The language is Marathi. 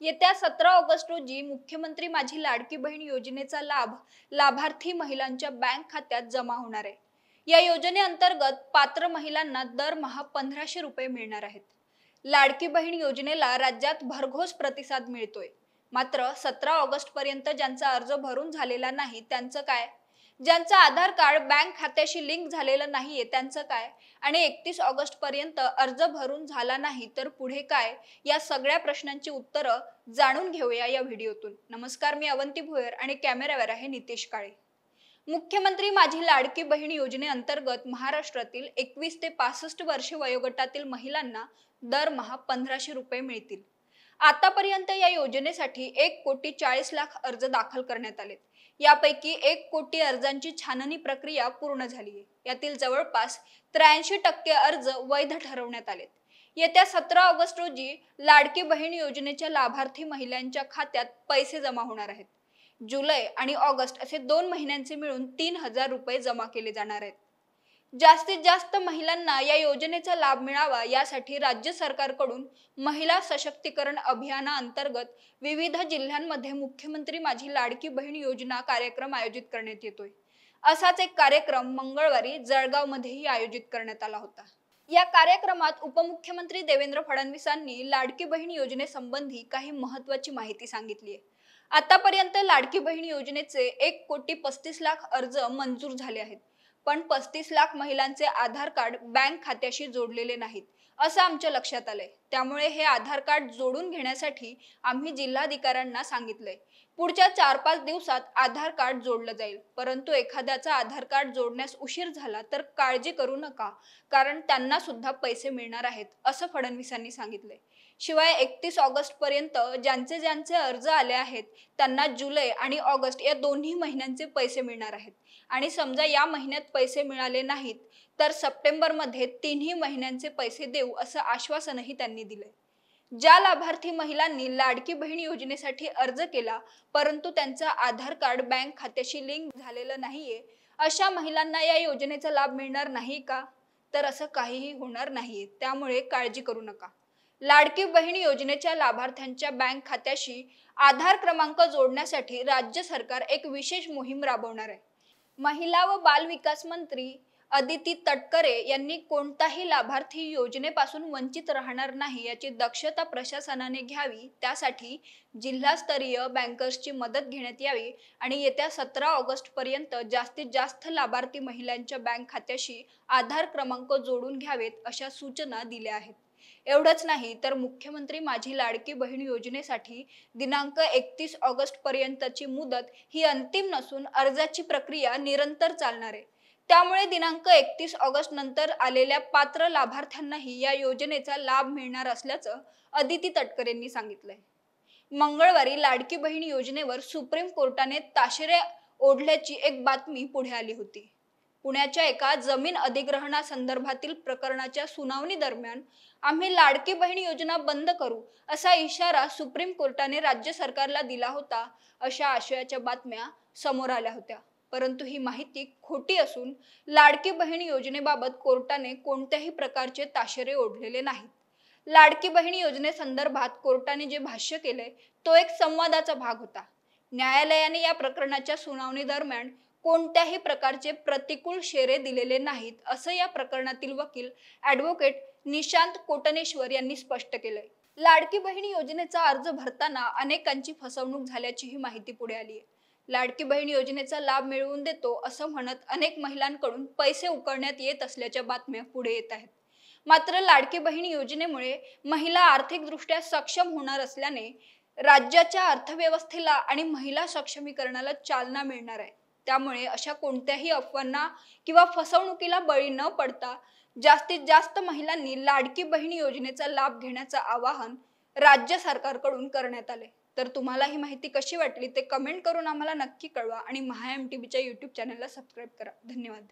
येत्या सतरा ऑगस्ट रोजी मुख्यमंत्री माझी लाडकी बहीण योजनेचा लाभ लाभार्थी महिलांच्या बँक खात्यात जमा होणार आहे या योजनेअंतर्गत पात्र महिलांना दरमहा पंधराशे रुपये मिळणार आहेत लाडकी बहीण योजनेला राज्यात भरघोस प्रतिसाद मिळतोय मात्र सतरा ऑगस्ट पर्यंत ज्यांचा अर्ज भरून झालेला नाही त्यांचं काय ज्यांचं आधार कार्ड बँक खात्याशी लिंक झालेलं नाहीये त्यांचं काय आणि एकतीस ऑगस्ट पर्यंत अर्ज भरून झाला नाही तर पुढे काय या सगळ्या प्रश्नांची उत्तरं जाणून घेऊया या व्हिडिओतून नमस्कार मी अवंती भोयर आणि कॅमेरावर आहे नितेश काळे मुख्यमंत्री माझी लाडकी बहीण योजनेअंतर्गत महाराष्ट्रातील एकवीस ते पासष्ट वर्षे वयोगटातील महिलांना दरमहा पंधराशे रुपये मिळतील आतापर्यंत या योजनेसाठी एक कोटी चाळीस लाख अर्ज दाखल करण्यात आलेत यापैकी एक कोटी अर्जांची छाननी प्रक्रिया पूर्ण झाली आहे यातील जवळपास त्र्याऐंशी टक्के अर्ज वैध ठरवण्यात आलेत येत्या सतरा ऑगस्ट रोजी लाडकी बहीण योजनेच्या लाभार्थी महिलांच्या खात्यात पैसे जमा होणार आहेत जुलै आणि ऑगस्ट असे दोन महिन्यांचे मिळून तीन हजार रुपये जमा केले जाणार आहेत जास्तीत जास्त महिलांना या योजनेचा लाभ मिळावा यासाठी राज्य सरकारकडून महिला सशक्तीकरण अभियानाअंतर्गत विविध जिल्ह्यांमध्ये मुख्यमंत्री माझी लाडकी बहीण योजना कार्यक्रम आयोजित करण्यात येतोय असाच एक कार्यक्रम मंगळवारी जळगावमध्येही आयोजित करण्यात आला होता या कार्यक्रमात उपमुख्यमंत्री देवेंद्र फडणवीसांनी लाडकी बहीण योजनेसंबंधी काही महत्वाची माहिती सांगितली आहे आतापर्यंत लाडकी बहीण योजनेचे एक कोटी पस्तीस लाख अर्ज मंजूर झाले आहेत पण पस्तीस लाख महिलांचे आधार कार्ड बँक खात्याशी जोडलेले नाहीत असं आमच्या लक्षात आलंय त्यामुळे हे आधार कार्ड जोडून घेण्यासाठी आम्ही जिल्हाधिकाऱ्यांना सांगितलंय पुढच्या चार पाच दिवसात आधार कार्ड जोडलं जाईल परंतु एखाद्याचा आधार कार्ड जोडण्यास उशीर झाला तर काळजी करू नका कारण त्यांना सुद्धा पैसे मिळणार आहेत असं फडणवीसांनी सांगितले शिवाय एकतीस ऑगस्ट पर्यंत ज्यांचे ज्यांचे अर्ज आले आहेत त्यांना जुलै आणि ऑगस्ट या दोन्ही महिन्यांचे पैसे मिळणार आहेत आणि समजा या महिन्यात पैसे मिळाले नाहीत तर सप्टेंबर मध्ये तिन्ही महिन्यांचे पैसे देऊ असं आश्वासनही त्यांनी दिले ज्या लाभार्थी महिलांनी लाडकी बहीण योजनेसाठी अर्ज केला परंतु त्यांचा आधार कार्ड बँक खात्याशी लिंक झालेलं नाहीये अशा महिलांना या योजनेचा लाभ मिळणार नाही का तर असं काहीही होणार नाहीये त्यामुळे काळजी करू नका लाडकी बहीण योजनेच्या लाभार्थ्यांच्या बँक खात्याशी आधार क्रमांक जोडण्यासाठी राज्य सरकार एक विशेष मोहीम राबवणार आहे महिला व बालविकास मंत्री अदिती तटकरे यांनी कोणताही लाभार्थी योजनेपासून वंचित राहणार नाही याची दक्षता प्रशासनाने घ्यावी त्यासाठी जिल्हास्तरीय बँकर्सची मदत घेण्यात यावी आणि येत्या सतरा ऑगस्ट पर्यंत जास्तीत जास्त लाभार्थी महिलांच्या बँक खात्याशी आधार क्रमांक जोडून घ्यावेत अशा सूचना दिल्या आहेत एवढंच नाही तर मुख्यमंत्री माझी लाडकी बहीण योजनेसाठी दिनांक एकतीस ऑगस्ट पर्यंतची मुदत ही अंतिम नसून अर्जाची प्रक्रिया निरंतर चालणार आहे त्यामुळे दिनांक एकतीस ऑगस्ट नंतर आलेल्या पात्र लाभार्थ्यांनाही या योजनेचा लाभ मिळणार असल्याचं अदिती तटकरेंनी सांगितलंय मंगळवारी लाडकी बहीण योजनेवर सुप्रीम कोर्टाने ताशेरे ओढल्याची एक बातमी पुढे आली होती पुण्याच्या एका जमीन अधिग्रहणासंदर्भातील प्रकरणाच्या सुनावणी दरम्यान आम्ही लाडकी बहीण योजना बंद करू असा इशारा सुप्रीम कोर्टाने राज्य सरकारला दिला होता अशा आशयाच्या बातम्या समोर आल्या होत्या परंतु ही माहिती खोटी असून लाडकी बहीण योजनेबाबत कोर्टाने कोणत्याही प्रकारचे ताशेरे ओढलेले नाहीत लाडकी बहीण योजनेसंदर्भात कोर्टाने जे भाष्य केले तो एक संवादाचा भाग होता न्यायालयाने या प्रकरणाच्या सुनावणी दरम्यान कोणत्याही प्रकारचे प्रतिकूल शेरे दिलेले नाहीत असं या प्रकरणातील वकील ॲडव्होकेट निशांत कोटनेश्वर यांनी स्पष्ट केलंय लाडकी बहीण योजनेचा अर्ज भरताना अनेकांची फसवणूक झाल्याचीही माहिती पुढे आली आहे लाडकी बहीण योजनेचा लाभ मिळवून देतो असं म्हणत अनेक महिलांकडून पैसे उकळण्यात येत असल्याच्या बातम्या पुढे येत आहेत मात्र लाडकी बहीण योजनेमुळे महिला आर्थिकदृष्ट्या सक्षम होणार असल्याने राज्याच्या अर्थव्यवस्थेला आणि महिला सक्षमीकरणाला चालना मिळणार आहे त्यामुळे अशा कोणत्याही अफवांना किंवा फसवणुकीला बळी न पडता जास्तीत जास्त महिलांनी लाडकी बहिणी योजनेचा लाभ घेण्याचं आवाहन राज्य सरकारकडून करण्यात आले तर तुम्हाला ही माहिती कशी वाटली ते कमेंट करून आम्हाला नक्की कळवा आणि महा एम टी व्हीच्या यूट्यूब चॅनलला सबस्क्राईब करा धन्यवाद